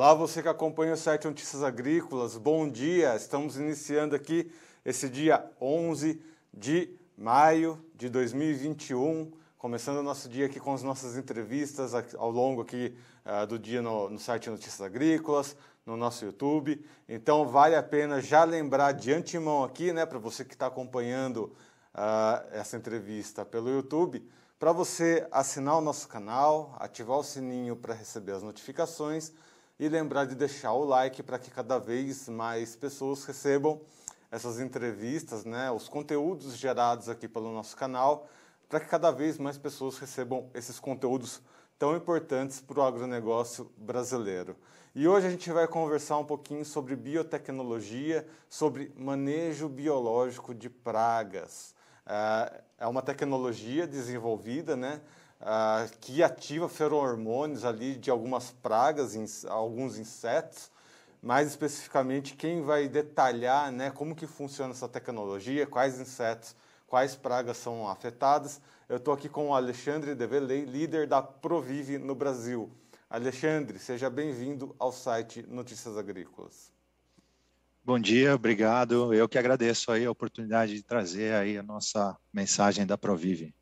Olá, você que acompanha o site Notícias Agrícolas, bom dia! Estamos iniciando aqui esse dia 11 de maio de 2021, começando o nosso dia aqui com as nossas entrevistas ao longo aqui uh, do dia no, no site Notícias Agrícolas, no nosso YouTube. Então vale a pena já lembrar de antemão aqui, né, para você que está acompanhando uh, essa entrevista pelo YouTube, para você assinar o nosso canal, ativar o sininho para receber as notificações e lembrar de deixar o like para que cada vez mais pessoas recebam essas entrevistas, né, os conteúdos gerados aqui pelo nosso canal, para que cada vez mais pessoas recebam esses conteúdos tão importantes para o agronegócio brasileiro. E hoje a gente vai conversar um pouquinho sobre biotecnologia, sobre manejo biológico de pragas. É, é uma tecnologia desenvolvida né, ah, que ativa feromônios ali de algumas pragas, alguns insetos. Mais especificamente, quem vai detalhar né, como que funciona essa tecnologia, quais insetos, quais pragas são afetadas. Eu estou aqui com o Alexandre Develey, líder da Provive no Brasil. Alexandre, seja bem-vindo ao site Notícias Agrícolas. Bom dia, obrigado. Eu que agradeço aí a oportunidade de trazer aí a nossa mensagem da Provive.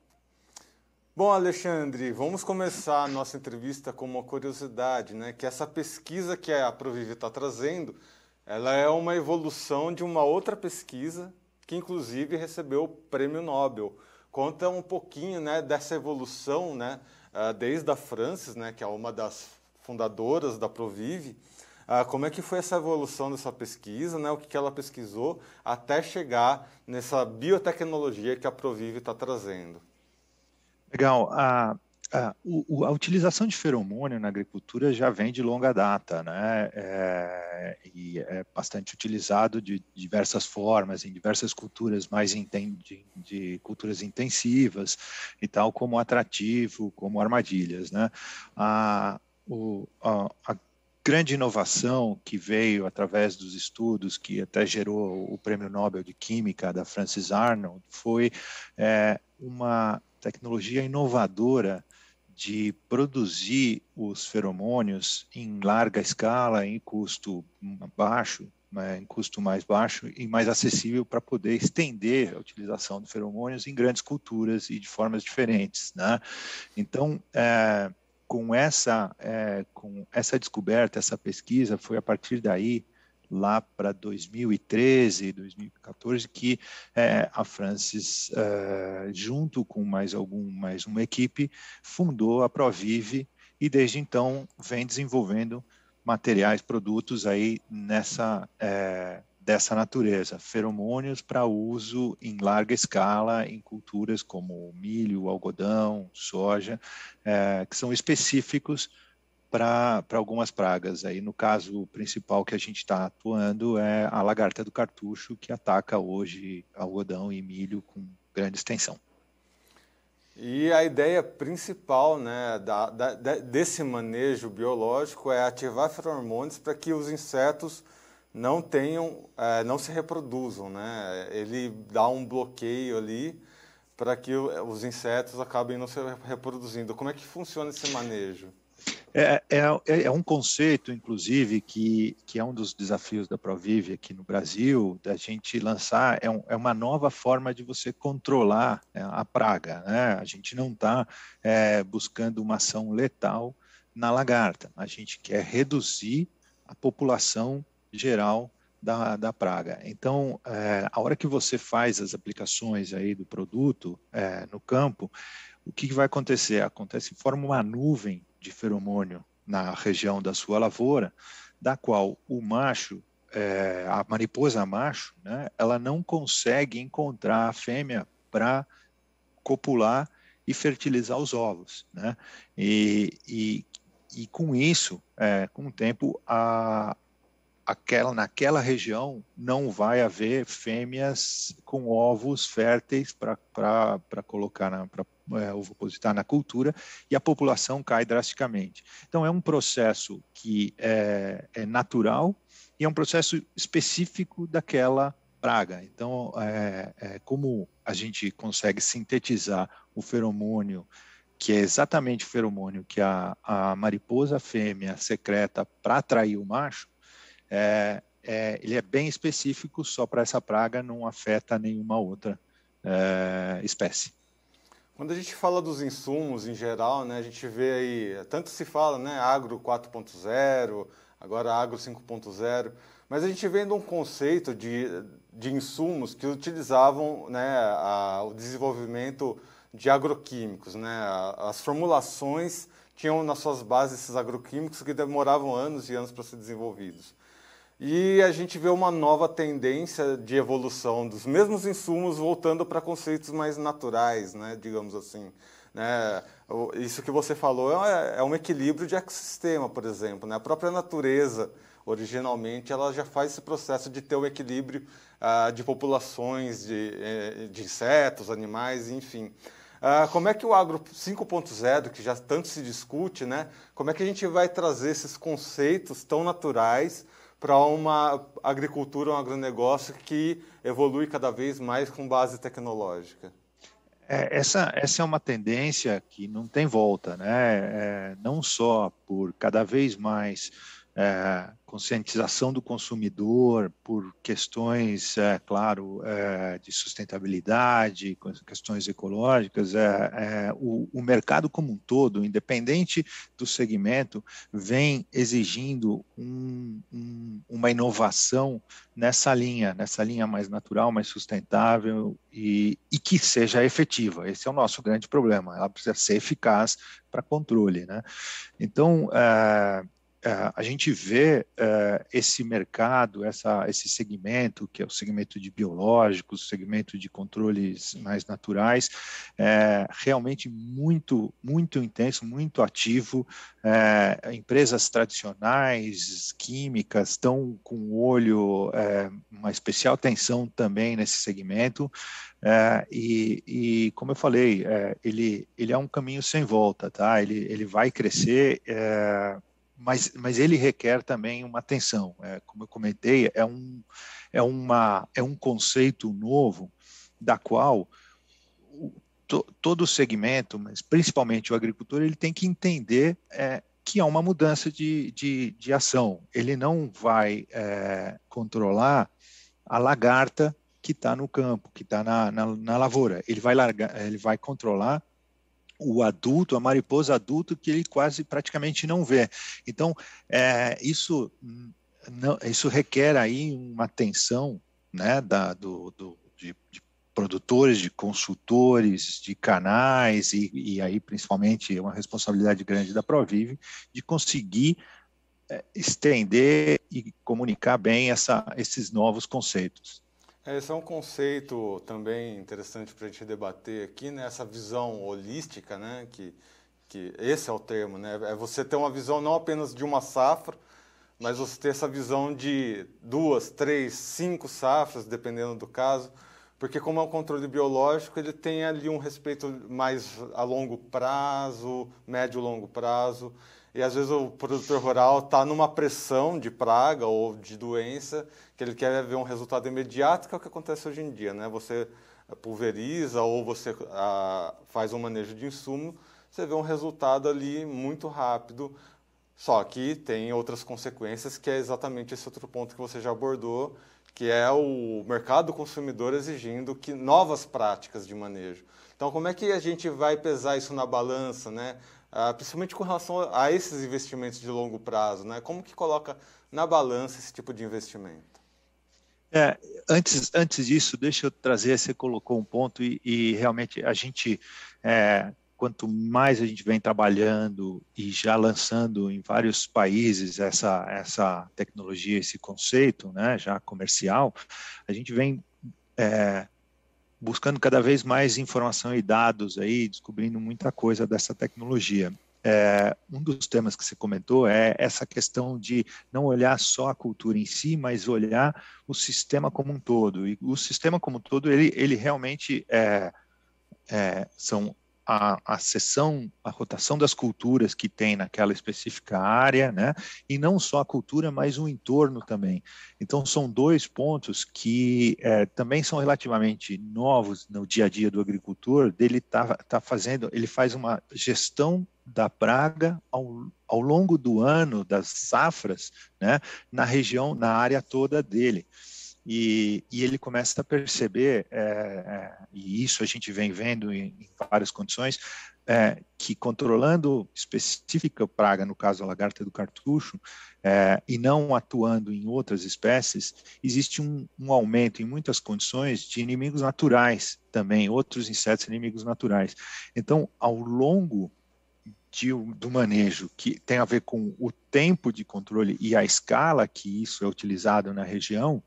Bom, Alexandre, vamos começar a nossa entrevista com uma curiosidade, né? Que essa pesquisa que a Provive está trazendo, ela é uma evolução de uma outra pesquisa que inclusive recebeu o Prêmio Nobel. Conta um pouquinho, né, dessa evolução, né, ah, desde a Frances, né, que é uma das fundadoras da Provive. Ah, como é que foi essa evolução dessa pesquisa, né, o que ela pesquisou até chegar nessa biotecnologia que a Provive está trazendo? Legal. A, a, o, a, utilização de feromônio na agricultura já vem de longa data, né? É, e é bastante utilizado de diversas formas, em diversas culturas mais inten, de, de, culturas intensivas e tal, como atrativo, como armadilhas, né? A, o, a, a grande inovação que veio através dos estudos que até gerou o Prêmio Nobel de Química da francis Arnold foi é, uma tecnologia inovadora de produzir os feromônios em larga escala, em custo baixo, né, em custo mais baixo e mais acessível para poder estender a utilização de feromônios em grandes culturas e de formas diferentes. Né? Então, é, com, essa, é, com essa descoberta, essa pesquisa, foi a partir daí lá para 2013, 2014, que é, a Francis, é, junto com mais algum mais uma equipe, fundou a Provive e desde então vem desenvolvendo materiais, produtos aí nessa é, dessa natureza, feromônios para uso em larga escala em culturas como milho, algodão, soja, é, que são específicos para algumas pragas. Aí, no caso principal que a gente está atuando é a lagarta do cartucho, que ataca hoje algodão e milho com grande extensão. E a ideia principal né, da, da, desse manejo biológico é ativar feromônios para que os insetos não tenham, é, não se reproduzam. Né? Ele dá um bloqueio ali para que os insetos acabem não se reproduzindo. Como é que funciona esse manejo? É, é, é, é, um conceito, inclusive, que, que é um dos desafios da Provive aqui no Brasil, da gente lançar, é, um, é uma nova forma de você controlar né, a praga. Né? A gente não está é, buscando uma ação letal na lagarta, a gente quer reduzir a população geral da, da, praga. Então, é, a hora que você faz as aplicações aí do produto é, no campo, o que, que vai acontecer? Acontece, forma uma nuvem de feromônio na região da sua lavoura, da qual o macho, é, a mariposa macho, né, ela não consegue encontrar a fêmea para copular e fertilizar os ovos. Né? E, e, e com isso, é, com o tempo, a, aquela, naquela região não vai haver fêmeas com ovos férteis para colocar na, pra, é, na cultura e a população cai drasticamente. Então é um processo que é, é natural e é um processo específico daquela praga. Então, é, é, como a gente consegue sintetizar o feromônio, que é exatamente o feromônio que a, a mariposa fêmea secreta para atrair o macho, é, é, ele é bem específico só para essa praga, não afeta nenhuma outra é, espécie. Quando a gente fala dos insumos em geral, né, a gente vê aí, tanto se fala, né, agro 4.0, agora agro 5.0, mas a gente vê um conceito de, de insumos que utilizavam né, a, o desenvolvimento de agroquímicos, né, as formulações tinham nas suas bases esses agroquímicos que demoravam anos e anos para ser desenvolvidos. E a gente vê uma nova tendência de evolução dos mesmos insumos voltando para conceitos mais naturais, né, digamos assim. Né? Isso que você falou é, é, um equilíbrio de ecossistema, por exemplo. Né? A própria natureza, originalmente, ela já faz esse processo de ter o um equilíbrio ah, de populações de, eh, de insetos, animais, enfim. Uh, como é que o agro 5.0, que já tanto se discute, né? Como é que a gente vai trazer esses conceitos tão naturais para uma agricultura, um agronegócio que evolui cada vez mais com base tecnológica? É, essa, essa é uma tendência que não tem volta, né? É, não só por cada vez mais é, conscientização do consumidor por questões, é, claro, é, de sustentabilidade, questões ecológicas, é, é, o, o, mercado como um todo, independente do segmento, vem exigindo um, um, uma inovação nessa linha, nessa linha mais natural, mais sustentável e, e que seja efetiva. Esse é o nosso grande problema. Ela precisa ser eficaz para controle, né? Então, é, é, a gente vê é, esse mercado, essa, esse segmento, que é o segmento de biológicos, segmento de controles mais naturais, é realmente muito, muito intenso, muito ativo. É, empresas tradicionais, químicas, estão com o olho, é, uma especial atenção também nesse segmento. É, e, e, como eu falei, é, ele, ele é um caminho sem volta, tá? Ele, ele vai crescer mas, mas ele requer também uma atenção. É, como eu comentei, é um, é, uma, é um conceito novo da qual to, todo segmento, mas principalmente o agricultor, ele tem que entender é, que há uma mudança de, de, de ação. Ele não vai é, controlar a lagarta que está no campo, que está na, na, na, lavoura. Ele vai, ele vai controlar o adulto, a mariposa adulto que ele quase praticamente não vê. Então, é, isso, hum, não, isso requer aí uma atenção né, da, do, do de, de, produtores, de consultores, de canais e, e aí principalmente é uma responsabilidade grande da Provive de conseguir é, estender e comunicar bem essa, esses novos conceitos. É, esse é um conceito também interessante para a gente debater aqui, né? essa visão holística, né? que, que esse é o termo, né? é você ter uma visão não apenas de uma safra, mas você ter essa visão de duas, três, cinco safras, dependendo do caso, porque como é um controle biológico, ele tem ali um respeito mais a longo prazo, médio longo prazo, e às vezes o produtor rural está numa pressão de praga ou de doença que ele quer ver um resultado imediato, que é o que acontece hoje em dia, né? Você pulveriza ou você ah, faz um manejo de insumo, você vê um resultado ali muito rápido. Só que tem outras consequências, que é exatamente esse outro ponto que você já abordou, que é o mercado consumidor exigindo que novas práticas de manejo. Então, como é que a gente vai pesar isso na balança, né? Ah, principalmente com relação a esses investimentos de longo prazo, né? Como que coloca na balança esse tipo de investimento? É, antes, antes disso, deixa eu trazer, você colocou um ponto e, e realmente a gente, é, quanto mais a gente vem trabalhando e já lançando em vários países essa, essa tecnologia, esse conceito, né, já comercial, a gente vem é, buscando cada vez mais informação e dados aí, descobrindo muita coisa dessa tecnologia. É, um dos temas que você comentou é essa questão de não olhar só a cultura em si, mas olhar o sistema como um todo. E o sistema como um todo, ele, ele realmente é, é, são a, a sessão, a rotação das culturas que tem naquela específica área, né? E não só a cultura, mas o entorno também. Então, são dois pontos que é, também são relativamente novos no dia a dia do agricultor, dele tá, tá fazendo, ele faz uma gestão da praga ao, ao longo do ano, das safras, né? Na região, na área toda dele. E, e ele começa a perceber, é, é, e isso a gente vem vendo em, em várias condições, é, que controlando específica praga, no caso a lagarta do cartucho, é, e não atuando em outras espécies, existe um, um, aumento em muitas condições de inimigos naturais também, outros insetos inimigos naturais. Então, ao longo de, do manejo, que tem a ver com o tempo de controle e a escala que isso é utilizado na região,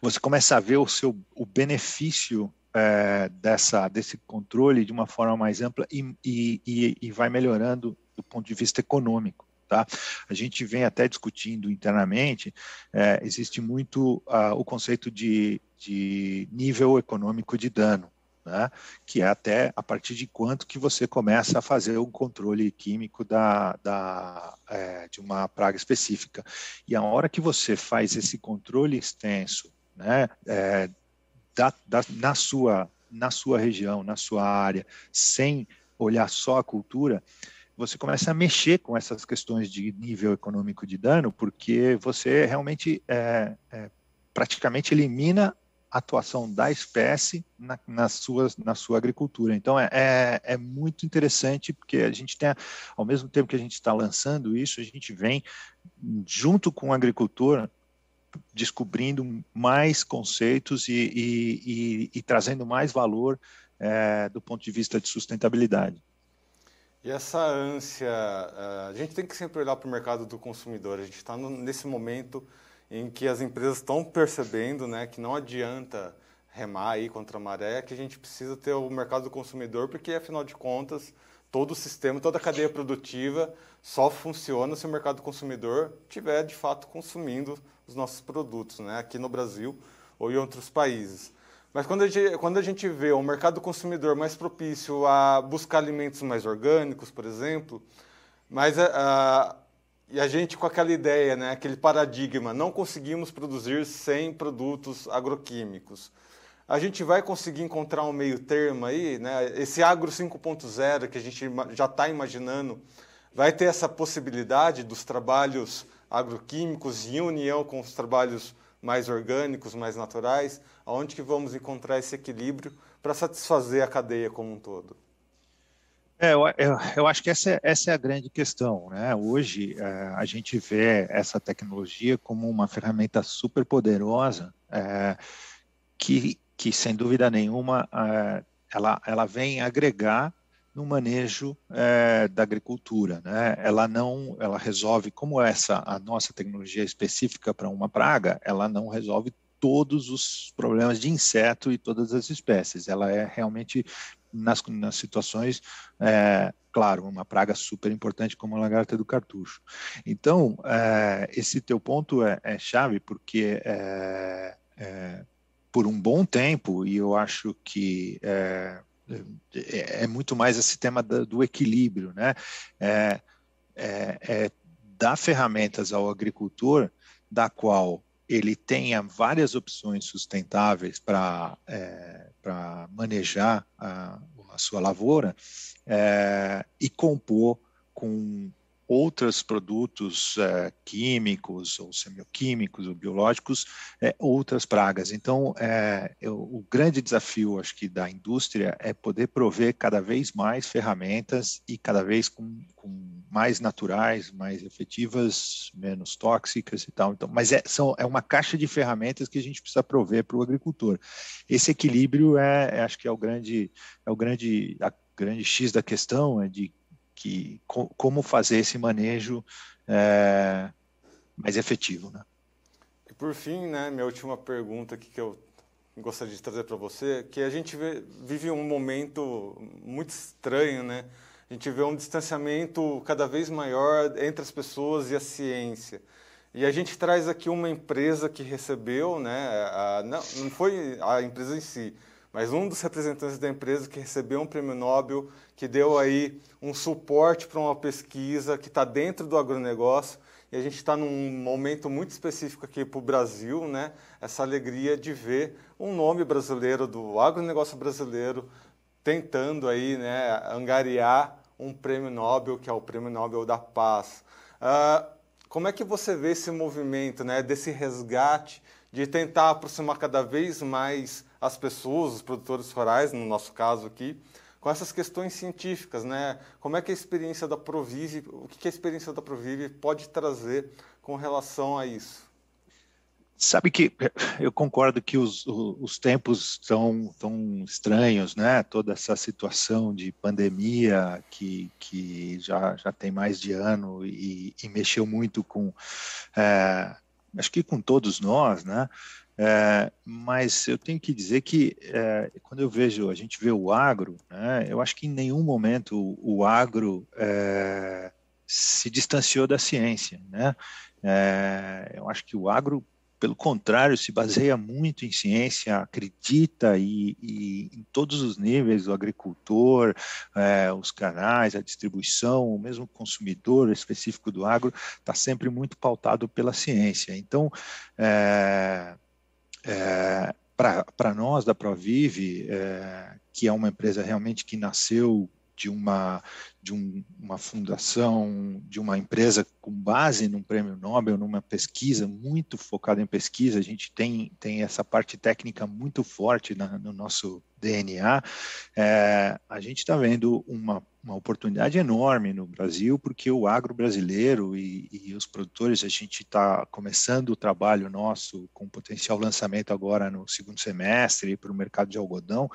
você começa a ver o seu o benefício é, dessa desse controle de uma forma mais ampla e, e, e vai melhorando do ponto de vista econômico. Tá? A gente vem até discutindo internamente, é, existe muito uh, o conceito de, de nível econômico de dano né? que é até a partir de quanto que você começa a fazer um controle químico da, da é, de uma praga específica. E a hora que você faz esse controle extenso né? É, da, da, na, sua, na sua região, na sua área, sem olhar só a cultura, você começa a mexer com essas questões de nível econômico de dano, porque você realmente é, é, praticamente elimina atuação da espécie na, nas suas, na sua agricultura. Então é, é, é, muito interessante porque a gente tem, ao mesmo tempo que a gente está lançando isso, a gente vem junto com o agricultor descobrindo mais conceitos e, e, e, e trazendo mais valor é, do ponto de vista de sustentabilidade. E essa ânsia, eh, a gente tem que sempre olhar para o mercado do consumidor. A gente está nesse momento em que as empresas estão percebendo né, que não adianta remar aí contra a maré, que a gente precisa ter o mercado do consumidor, porque afinal de contas, todo o sistema, toda a cadeia produtiva só funciona se o mercado do consumidor tiver de fato consumindo os nossos produtos, né, aqui no Brasil ou em outros países. Mas quando a gente, quando a gente vê um mercado consumidor mais propício a buscar alimentos mais orgânicos, por exemplo, mas eh, a, ah, e a gente com aquela ideia, né, aquele paradigma, não conseguimos produzir sem produtos agroquímicos. A gente vai conseguir encontrar um meio termo aí, né? Esse agro 5.0 que a gente já está imaginando vai ter essa possibilidade dos trabalhos agroquímicos em união com os trabalhos mais orgânicos, mais naturais, aonde que vamos encontrar esse equilíbrio para satisfazer a cadeia como um todo? É, eu, eu, acho que essa, é, essa é a grande questão. Né? Hoje, é, a gente vê essa tecnologia como uma ferramenta super poderosa é, que, que, sem dúvida nenhuma, é, ela, ela vem agregar no manejo é, da agricultura. Né? Ela não ela resolve, como essa a nossa tecnologia específica para uma praga, ela não resolve todos os problemas de inseto e todas as espécies. Ela é realmente nas, nas situações, é, claro, uma praga super importante como a lagarta do cartucho. Então, é, esse teu ponto é, é chave, porque é, é, por um bom tempo, e eu acho que é, é muito mais esse tema do, do equilíbrio, né? é dar ferramentas ao agricultor da qual ele tenha várias opções sustentáveis para é, para manejar a, a, sua lavoura é, e compor com outros produtos é, químicos ou semioquímicos ou biológicos, é, outras pragas. Então, é, eu, o grande desafio, acho que, da indústria é poder prover cada vez mais ferramentas e cada vez com, com mais naturais, mais efetivas, menos tóxicas e tal. Então, mas é, são, é uma caixa de ferramentas que a gente precisa prover para o agricultor. Esse equilíbrio é, é acho que é o grande, é o grande, a grande X da questão, é de que co como fazer esse manejo é, mais efetivo, né? E por fim, né, minha última pergunta aqui que eu gostaria de trazer para você, que a gente vê, vive um momento muito estranho, né? A gente vê um distanciamento cada vez maior entre as pessoas e a ciência. E a gente traz aqui uma empresa que recebeu, né? A, não, não foi a empresa em si, mas um dos representantes da empresa que recebeu um prêmio Nobel, que deu aí um suporte para uma pesquisa que está dentro do agronegócio. E a gente está num momento muito específico aqui para o Brasil, né? Essa alegria de ver um nome brasileiro do agronegócio brasileiro tentando aí, né, angariar um prêmio Nobel, que é o Prêmio Nobel da Paz. Uh, como é que você vê esse movimento, né, desse resgate de tentar aproximar cada vez mais as pessoas, os produtores rurais, no nosso caso aqui, com essas questões científicas, né? Como é que a experiência da Provive, o que a experiência da Provive pode trazer com relação a isso? Sabe que eu concordo que os, os tempos estão tão estranhos, né? Toda essa situação de pandemia que, que já, já tem mais de ano e, e mexeu muito com, é, acho que com todos nós, né? É, mas eu tenho que dizer que é, quando eu vejo, a gente vê o agro, né, eu acho que em nenhum momento o, o agro é, se distanciou da ciência. Né? É, eu acho que o agro, pelo contrário, se baseia muito em ciência, acredita e, e em todos os níveis, o agricultor, é, os canais, a distribuição, o mesmo consumidor específico do agro está sempre muito pautado pela ciência. Então, é, é, para nós da Provive, é, que é uma empresa realmente que nasceu de uma de um, uma fundação, de uma empresa com base num prêmio Nobel, numa pesquisa muito focada em pesquisa, a gente tem, tem essa parte técnica muito forte na, no nosso DNA. É, a gente está vendo uma, uma oportunidade enorme no Brasil, porque o agro brasileiro e, e os produtores, a gente está começando o trabalho nosso com potencial lançamento agora no segundo semestre para o mercado de algodão.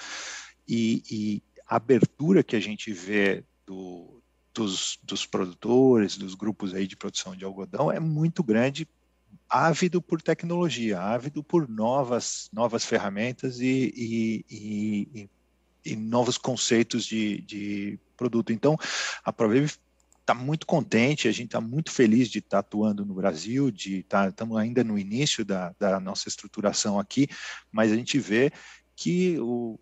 E, e, abertura que a gente vê do, dos, dos, produtores, dos grupos aí de produção de algodão é muito grande, ávido por tecnologia, ávido por novas, novas ferramentas e, e, e, e novos conceitos de, de produto. Então, a Proveve está muito contente, a gente está muito feliz de estar tá atuando no Brasil, de tá, estamos ainda no início da, da nossa estruturação aqui, mas a gente vê que o,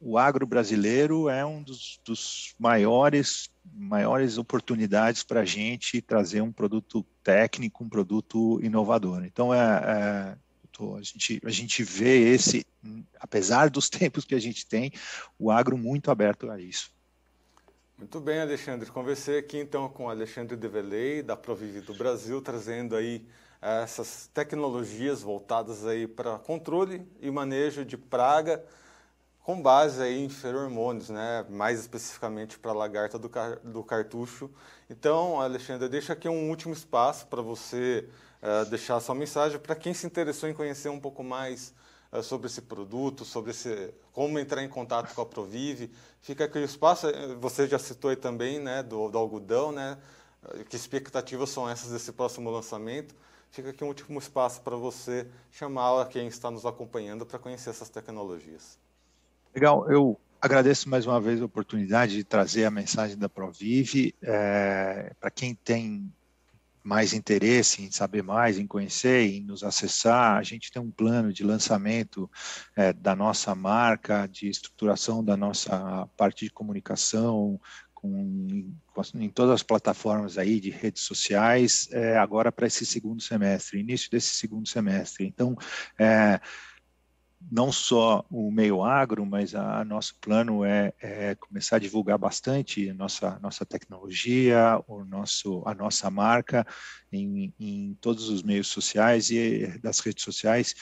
o, agro brasileiro é um dos, dos maiores maiores oportunidades para a gente trazer um produto técnico, um produto inovador. Então, é, é a, gente, a gente vê esse, apesar dos tempos que a gente tem, o agro muito aberto a isso. Muito bem, Alexandre. Conversei aqui então com Alexandre Develey, da Provivi do Brasil, trazendo aí eh, essas tecnologias voltadas aí para controle e manejo de praga com base aí em feromônios, né? mais especificamente para a lagarta do, car do, cartucho. Então, Alexandra, deixa aqui um último espaço para você uh, deixar a sua mensagem para quem se interessou em conhecer um pouco mais uh, sobre esse produto, sobre esse, como entrar em contato com a Provive. Fica aqui o espaço, eh, você já citou aí também né, do, do algodão, né? que expectativas são essas desse próximo lançamento? Fica aqui um último espaço para você chamar a quem está nos acompanhando para conhecer essas tecnologias. Legal, eu agradeço mais uma vez a oportunidade de trazer a mensagem da Provive. É, Para quem tem mais interesse em saber mais, em conhecer, em nos acessar, a gente tem um plano de lançamento é, da nossa marca, de estruturação da nossa parte de comunicação, com, em todas as plataformas aí de redes sociais, é, agora para esse segundo semestre, início desse segundo semestre. Então, é, não só o meio agro, mas a, a nosso plano é, é, começar a divulgar bastante a nossa nossa tecnologia, o nosso a nossa marca em, em todos os meios sociais e das redes sociais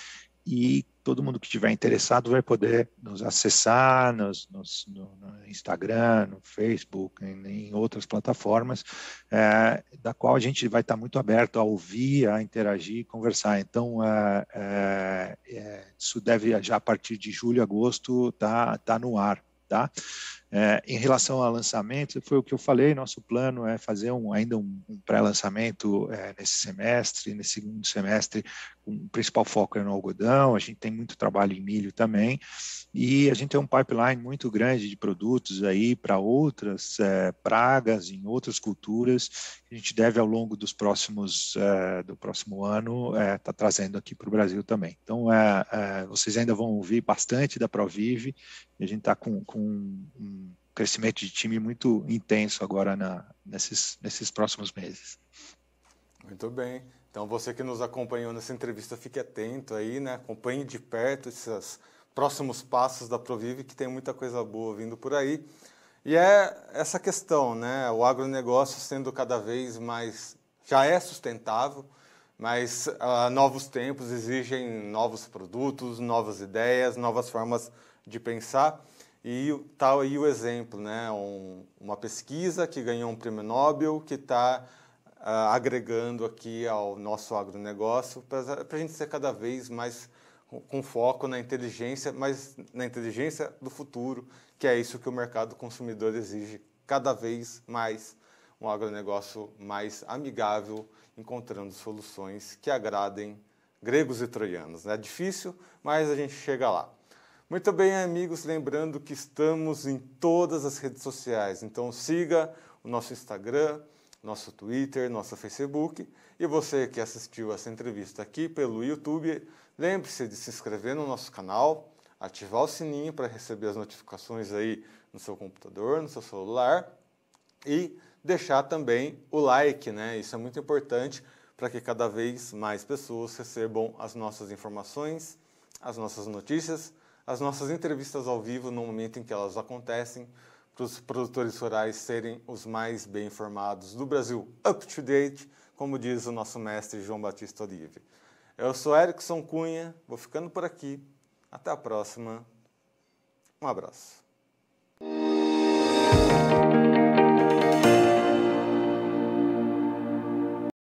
e todo mundo que estiver interessado vai poder nos acessar nos, nos, no, no, Instagram, no Facebook, em, em outras plataformas, é, da qual a gente vai estar muito aberto a ouvir, a interagir, conversar. Então, é, é, é, isso deve já a partir de julho, agosto, tá, tá no ar, tá? É, em relação ao lançamento, foi o que eu falei, nosso plano é fazer um, ainda um, um pré-lançamento é, nesse semestre, nesse segundo semestre, com o principal foco é no algodão, a gente tem muito trabalho em milho também, e a gente tem um pipeline muito grande de produtos aí para outras é, pragas, em outras culturas, que a gente deve ao longo dos próximos, é, do próximo ano, estar é, tá trazendo aqui para o Brasil também. Então, é, vocês ainda vão ouvir bastante da Provive, a gente está com, com um crescimento de time muito intenso agora na, nesses, nesses próximos meses. Muito bem. Então você que nos acompanhou nessa entrevista, fique atento aí, né? Acompanhe de perto esses próximos passos da Provive, que tem muita coisa boa vindo por aí. E é essa questão, né? O agronegócio sendo cada vez mais já é sustentável, mas uh, novos tempos exigem novos produtos, novas ideias, novas formas de pensar. E tal aí o exemplo, né? Um, uma pesquisa que ganhou um prêmio Nobel que está uh, ah, agregando aqui ao nosso agronegócio para a gente ser cada vez mais com foco na inteligência, mas na inteligência do futuro, que é isso que o mercado consumidor exige cada vez mais. Um agronegócio mais amigável, encontrando soluções que agradem gregos e troianos. É difícil, mas a gente chega lá. Muito bem, amigos, lembrando que estamos em todas as redes sociais. Então siga o nosso Instagram, nosso Twitter, nosso Facebook. E você que assistiu essa entrevista aqui pelo YouTube, lembre-se de se inscrever no nosso canal, ativar o sininho para receber as notificações aí no seu computador, no seu celular e deixar também o like, né? Isso é muito importante para que cada vez mais pessoas recebam as nossas informações, as nossas notícias as nossas entrevistas ao vivo no momento em que elas acontecem, para os produtores rurais serem os mais bem informados do Brasil, up to date, como diz o nosso mestre João Batista Olive. Eu sou Erickson Cunha, vou ficando por aqui. Até a próxima. Um abraço.